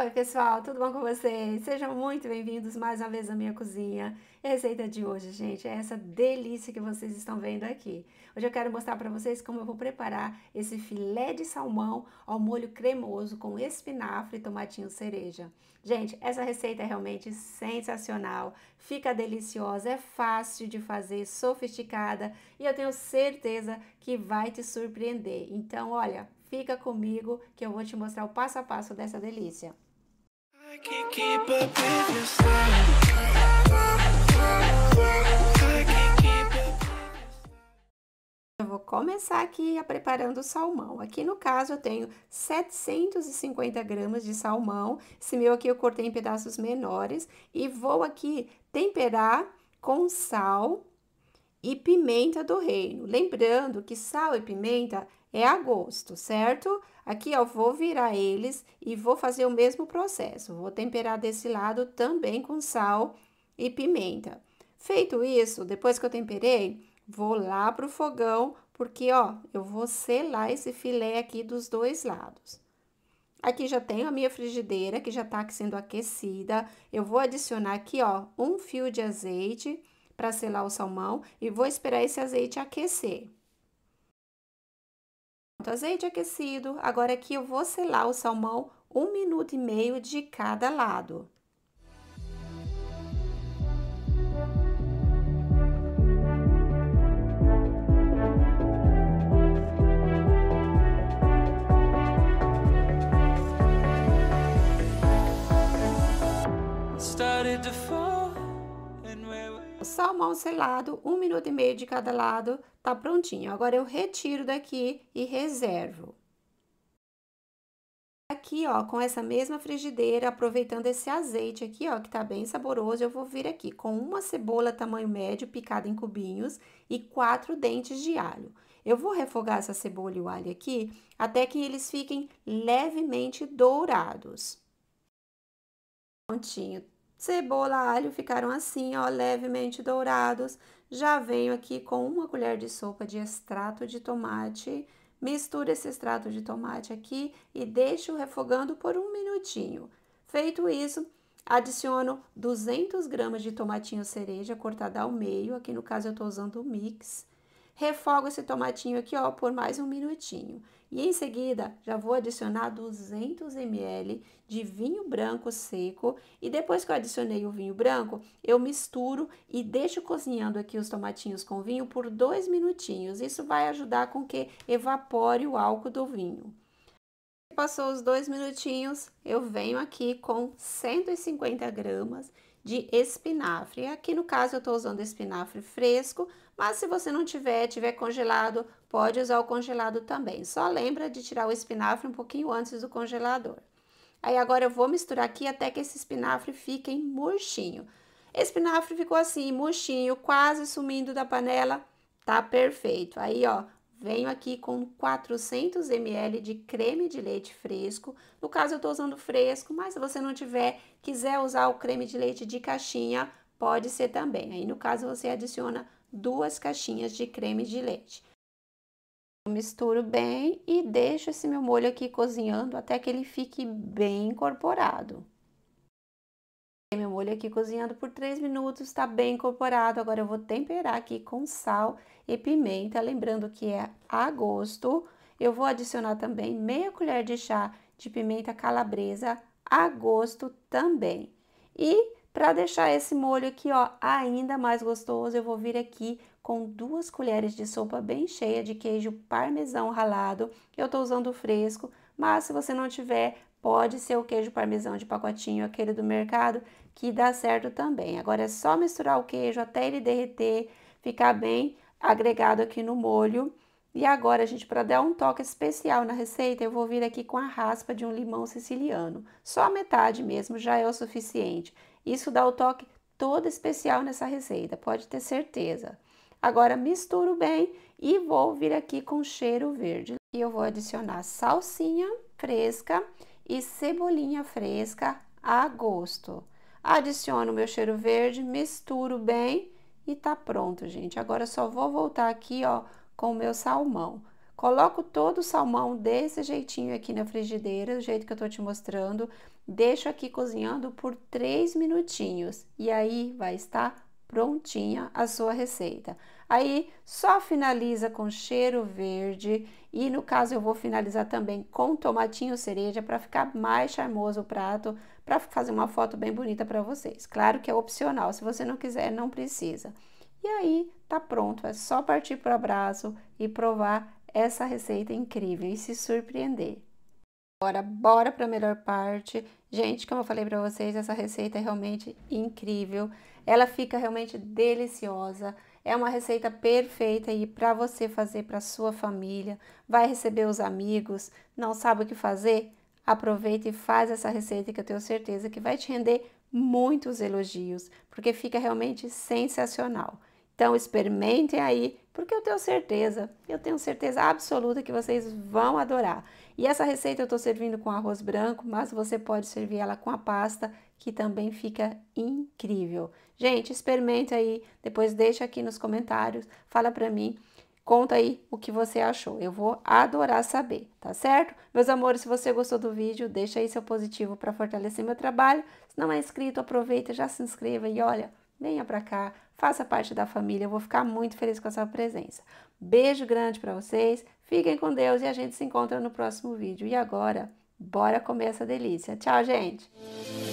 Oi, pessoal, tudo bom com vocês? Sejam muito bem-vindos mais uma vez à minha cozinha. E a receita de hoje, gente, é essa delícia que vocês estão vendo aqui. Hoje eu quero mostrar para vocês como eu vou preparar esse filé de salmão ao molho cremoso com espinafre e tomatinho cereja. Gente, essa receita é realmente sensacional, fica deliciosa, é fácil de fazer, sofisticada e eu tenho certeza que vai te surpreender. Então, olha, fica comigo que eu vou te mostrar o passo a passo dessa delícia. Eu vou começar aqui a preparando o salmão. Aqui no caso eu tenho 750 gramas de salmão. Esse meu aqui eu cortei em pedaços menores e vou aqui temperar com sal e pimenta do reino. Lembrando que sal e pimenta é agosto, certo? Aqui, ó, vou virar eles e vou fazer o mesmo processo. Vou temperar desse lado também com sal e pimenta. Feito isso, depois que eu temperei, vou lá pro fogão, porque, ó, eu vou selar esse filé aqui dos dois lados. Aqui já tenho a minha frigideira, que já tá sendo aquecida. Eu vou adicionar aqui, ó, um fio de azeite para selar o salmão e vou esperar esse azeite aquecer azeite aquecido. Agora aqui eu vou selar o salmão um minuto e meio de cada lado. Mal selado, um minuto e meio de cada lado, tá prontinho. Agora eu retiro daqui e reservo. Aqui, ó, com essa mesma frigideira, aproveitando esse azeite aqui, ó, que tá bem saboroso, eu vou vir aqui com uma cebola tamanho médio picada em cubinhos e quatro dentes de alho. Eu vou refogar essa cebola e o alho aqui até que eles fiquem levemente dourados. Prontinho, Cebola, alho ficaram assim, ó, levemente dourados. Já venho aqui com uma colher de sopa de extrato de tomate. Misturo esse extrato de tomate aqui e deixo refogando por um minutinho. Feito isso, Adiciono 200 gramas de tomatinho cereja cortada ao meio, aqui no caso eu estou usando o mix refogo esse tomatinho aqui, ó, por mais um minutinho. E em seguida, já vou adicionar 200 ml de vinho branco seco. E depois que eu adicionei o vinho branco, eu misturo e deixo cozinhando aqui os tomatinhos com vinho por dois minutinhos. Isso vai ajudar com que evapore o álcool do vinho. Passou os dois minutinhos, eu venho aqui com 150 gramas de espinafre. Aqui no caso eu estou usando espinafre fresco, mas se você não tiver, tiver congelado, pode usar o congelado também. Só lembra de tirar o espinafre um pouquinho antes do congelador. Aí agora eu vou misturar aqui até que esse espinafre fique murchinho. Espinafre ficou assim, murchinho, quase sumindo da panela, tá perfeito. Aí ó, venho aqui com 400 ml de creme de leite fresco. No caso, eu estou usando fresco, mas se você não tiver, quiser usar o creme de leite de caixinha, pode ser também. Aí, no caso, você adiciona duas caixinhas de creme de leite. misturo bem e deixo esse meu molho aqui cozinhando até que ele fique bem incorporado meu molho aqui cozinhando por 3 minutos, está bem incorporado. Agora eu vou temperar aqui com sal e pimenta, lembrando que é a gosto. Eu vou adicionar também meia colher de chá de pimenta calabresa a gosto também. E para deixar esse molho aqui, ó, ainda mais gostoso, eu vou vir aqui com duas colheres de sopa bem cheia de queijo parmesão ralado. Eu estou usando fresco, mas se você não tiver, Pode ser o queijo parmesão de pacotinho, aquele do mercado, que dá certo também. Agora é só misturar o queijo até ele derreter, ficar bem agregado aqui no molho. E agora, gente, para dar um toque especial na receita, eu vou vir aqui com a raspa de um limão siciliano. Só a metade mesmo já é o suficiente. Isso dá o toque todo especial nessa receita, pode ter certeza. Agora misturo bem e vou vir aqui com cheiro verde. E eu vou adicionar salsinha fresca e cebolinha fresca a gosto. Adiciono meu cheiro verde, misturo bem e tá pronto, gente. Agora só vou voltar aqui, ó, com o meu salmão. Coloco todo o salmão desse jeitinho aqui na frigideira, do jeito que eu tô te mostrando. Deixo aqui cozinhando por 3 minutinhos e aí vai estar prontinha a sua receita. Aí só finaliza com cheiro verde e no caso eu vou finalizar também com tomatinho cereja para ficar mais charmoso o prato, para fazer uma foto bem bonita para vocês. Claro que é opcional, se você não quiser não precisa. E aí tá pronto, é só partir para o abraço e provar essa receita incrível e se surpreender. Agora, bora para a melhor parte. Gente, como eu falei para vocês, essa receita é realmente incrível. Ela fica realmente deliciosa. É uma receita perfeita aí para você fazer para sua família. Vai receber os amigos, não sabe o que fazer? Aproveita e faz essa receita que eu tenho certeza que vai te render muitos elogios, porque fica realmente sensacional. Então experimentem aí, porque eu tenho certeza, eu tenho certeza absoluta que vocês vão adorar. E essa receita eu estou servindo com arroz branco, mas você pode servir ela com a pasta, que também fica incrível. Gente, experimente aí, depois deixa aqui nos comentários, fala para mim Conta aí o que você achou. Eu vou adorar saber, tá certo? Meus amores, se você gostou do vídeo, deixa aí seu positivo para fortalecer meu trabalho. Se não é inscrito, aproveita, já se inscreva e olha, venha para cá, faça parte da família. Eu vou ficar muito feliz com a sua presença. Beijo grande para vocês. Fiquem com Deus e a gente se encontra no próximo vídeo. E agora, bora comer essa delícia. Tchau, gente.